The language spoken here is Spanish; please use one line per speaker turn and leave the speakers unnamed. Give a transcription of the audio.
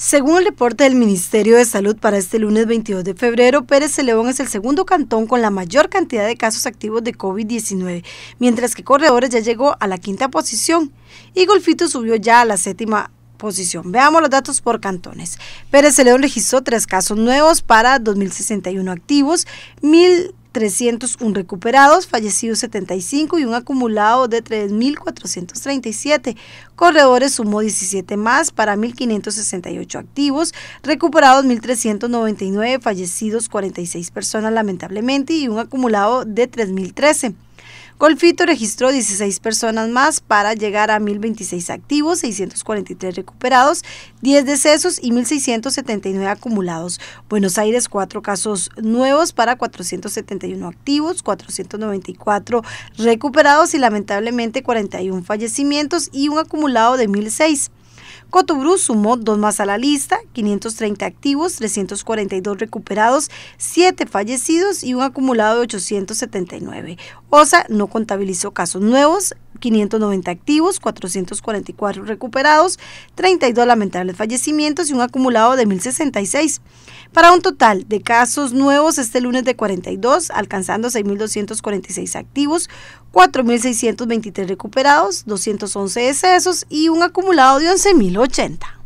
Según el reporte del Ministerio de Salud para este lunes 22 de febrero, Pérez León es el segundo cantón con la mayor cantidad de casos activos de COVID-19, mientras que Corredores ya llegó a la quinta posición y Golfito subió ya a la séptima posición. Veamos los datos por cantones. Pérez León registró tres casos nuevos para 2.061 activos, 1.301 recuperados, fallecidos 75 y un acumulado de 3.437. Corredores sumó 17 más para 1.568 activos, recuperados 1.399, fallecidos 46 personas lamentablemente y un acumulado de 3.013. Golfito registró 16 personas más para llegar a 1.026 activos, 643 recuperados, 10 decesos y 1.679 acumulados. Buenos Aires, 4 casos nuevos para 471 activos, 494 recuperados y lamentablemente 41 fallecimientos y un acumulado de 1.006. Cotobrú sumó dos más a la lista, 530 activos, 342 recuperados, 7 fallecidos y un acumulado de 879. OSA no contabilizó casos nuevos, 590 activos, 444 recuperados, 32 lamentables fallecimientos y un acumulado de 1.066, para un total de casos nuevos este lunes de 42, alcanzando 6.246 activos, 4.623 recuperados, 211 decesos y un acumulado de 11.080.